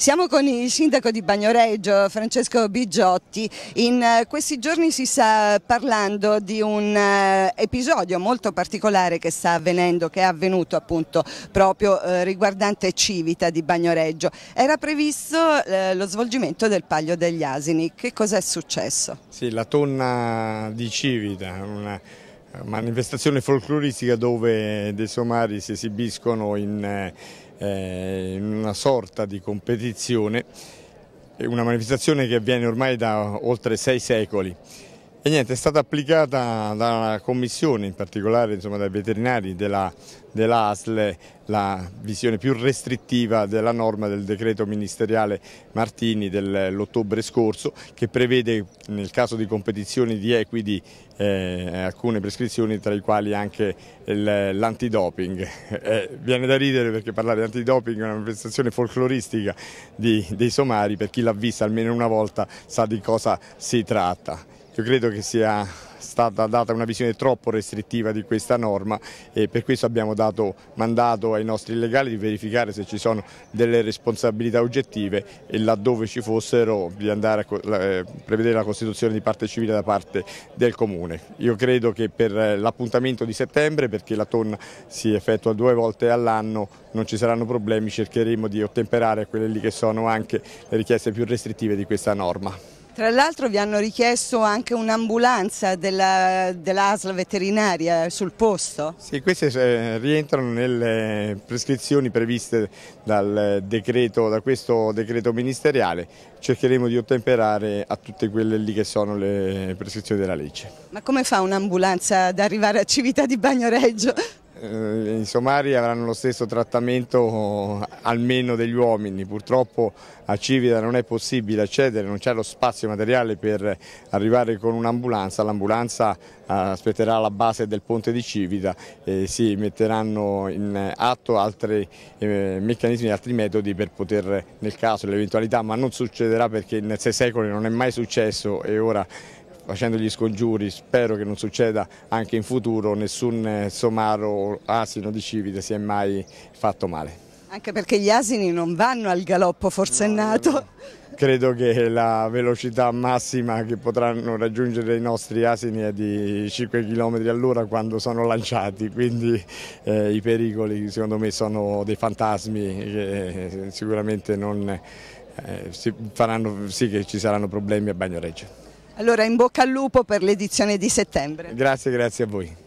Siamo con il sindaco di Bagnoreggio, Francesco Bigiotti. In eh, questi giorni si sta parlando di un eh, episodio molto particolare che sta avvenendo, che è avvenuto appunto proprio eh, riguardante Civita di Bagnoreggio. Era previsto lo svolgimento del Paglio degli Asini. Che cosa è successo? Sì, la tonna di Civita, una manifestazione folcloristica dove dei somari si esibiscono in, eh, in una sorta di competizione, una manifestazione che avviene ormai da oltre sei secoli. E niente, è stata applicata dalla commissione, in particolare insomma, dai veterinari dell'ASL, dell la visione più restrittiva della norma del decreto ministeriale Martini dell'ottobre scorso che prevede nel caso di competizioni di equidi eh, alcune prescrizioni tra i quali anche l'antidoping. Eh, viene da ridere perché parlare di antidoping è una manifestazione folcloristica di, dei somari, per chi l'ha vista almeno una volta sa di cosa si tratta. Io credo che sia stata data una visione troppo restrittiva di questa norma e per questo abbiamo dato mandato ai nostri legali di verificare se ci sono delle responsabilità oggettive e laddove ci fossero di andare a eh, prevedere la costituzione di parte civile da parte del Comune. Io credo che per eh, l'appuntamento di settembre, perché la tonna si effettua due volte all'anno, non ci saranno problemi, cercheremo di ottemperare a quelle lì che sono anche le richieste più restrittive di questa norma. Tra l'altro vi hanno richiesto anche un'ambulanza dell'ASL dell veterinaria sul posto? Sì, queste eh, rientrano nelle prescrizioni previste dal decreto, da questo decreto ministeriale. Cercheremo di ottemperare a tutte quelle lì che sono le prescrizioni della legge. Ma come fa un'ambulanza ad arrivare a Cività di Bagnoreggio? Eh, i somari avranno lo stesso trattamento eh, almeno degli uomini, purtroppo a Civita non è possibile accedere, non c'è lo spazio materiale per arrivare con un'ambulanza, l'ambulanza eh, aspetterà la base del ponte di Civita e si metteranno in atto altri meccanismi, altri metodi per poter nel caso, l'eventualità, ma non succederà perché nel sei secoli non è mai successo e ora facendo gli scongiuri spero che non succeda anche in futuro, nessun eh, somaro asino di Civite si è mai fatto male. Anche perché gli asini non vanno al galoppo forsennato. No, Credo che la velocità massima che potranno raggiungere i nostri asini è di 5 km all'ora quando sono lanciati, quindi eh, i pericoli secondo me sono dei fantasmi che eh, sicuramente non, eh, faranno sì che ci saranno problemi a Bagnoregio. Allora in bocca al lupo per l'edizione di settembre. Grazie, grazie a voi.